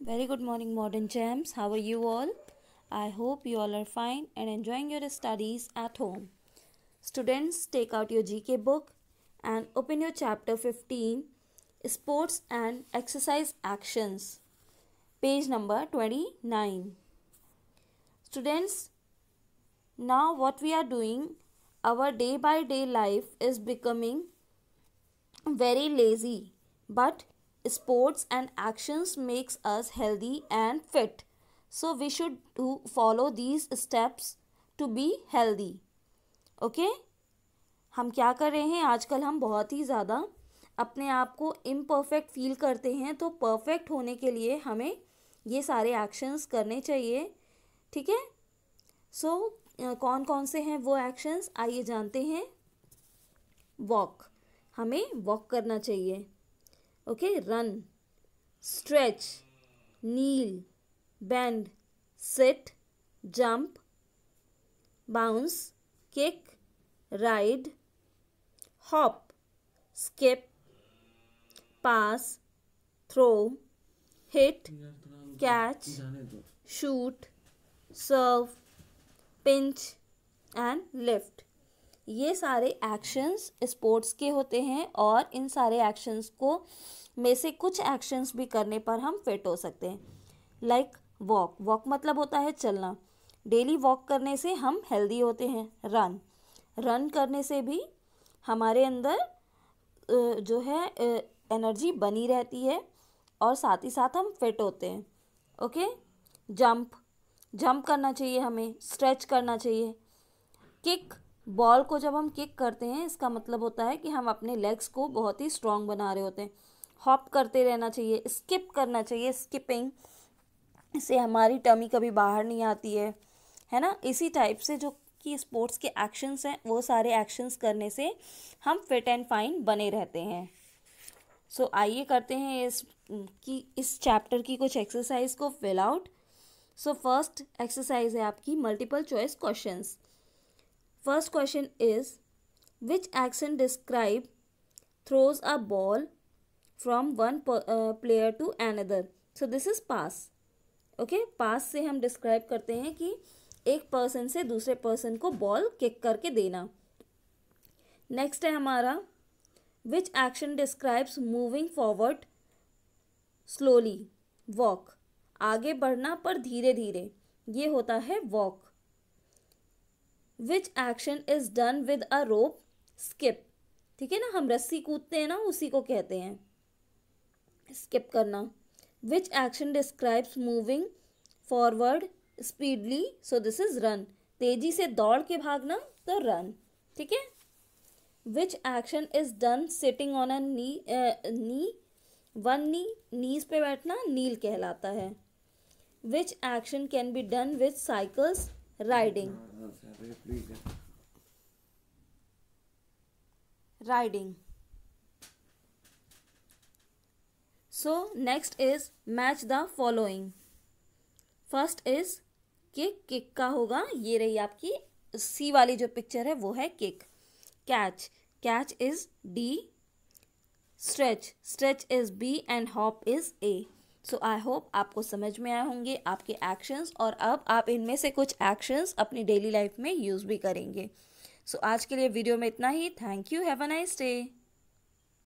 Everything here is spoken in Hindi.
Very good morning modern gems. How are you all? I hope you all are fine and enjoying your studies at home. Students, take out your GK book and open your chapter 15 Sports and Exercise Actions. Page number 29. Students, now what we are doing, our day by day life is becoming very lazy but sports and actions makes us healthy and fit so we should do, follow these steps to be healthy okay okay? हम क्या कर रहे हैं आजकल हम बहुत ही ज़्यादा अपने आप को इम्परफेक्ट फील करते हैं तो परफेक्ट होने के लिए हमें ये सारे एक्शंस करने चाहिए ठीक है सो कौन कौन से हैं वो एक्शंस आइए जानते हैं वॉक हमें वॉक करना चाहिए okay run stretch kneel bend sit jump bounce kick ride hop skip pass throw hit catch shoot serve pinch and lift ये सारे एक्शंस स्पोर्ट्स के होते हैं और इन सारे एक्शंस को में से कुछ एक्शंस भी करने पर हम फिट हो सकते हैं लाइक वॉक वॉक मतलब होता है चलना डेली वॉक करने से हम हेल्दी होते हैं रन रन करने से भी हमारे अंदर जो है एनर्जी बनी रहती है और साथ ही साथ हम फिट होते हैं ओके जंप जंप करना चाहिए हमें स्ट्रेच करना चाहिए किक बॉल को जब हम किक करते हैं इसका मतलब होता है कि हम अपने लेग्स को बहुत ही स्ट्रॉन्ग बना रहे होते हैं हॉप करते रहना चाहिए स्किप करना चाहिए स्किपिंग इससे हमारी टमी कभी बाहर नहीं आती है है ना इसी टाइप से जो कि स्पोर्ट्स के एक्शंस हैं वो सारे एक्शंस करने से हम फिट एंड फाइन बने रहते हैं सो so, आइए करते हैं इस कि इस चैप्टर की कुछ एक्सरसाइज को fill out so first exercise है आपकी multiple choice questions First question is which action describe throws a ball from one per, uh, player to another? So this is pass. Okay, pass से हम describe करते हैं कि एक person से दूसरे person को ball kick करके देना नेक्स्ट है हमारा which action describes moving forward slowly walk आगे बढ़ना पर धीरे धीरे ये होता है walk which action is done with a rope skip ठीक है ना हम रस्सी कूदते हैं ना उसी को कहते हैं स्किप करना which action describes moving forward speedly so this is run तेजी से दौड़ के भागना तो रन ठीक है which action is done sitting on a knee knee one knee knees पे बैठना नील कहलाता है which action can be done with cycles riding riding so next is match the following first is kick kick का होगा ये रही आपकी सी वाली जो पिक्चर है वो है kick catch catch is D stretch stretch is B and hop is A so I hope आपको समझ में आए होंगे आपके एक्शंस और अब आप इनमें से कुछ एक्शंस अपनी डेली लाइफ में यूज़ भी करेंगे सो so, आज के लिए वीडियो में इतना ही thank you have a nice day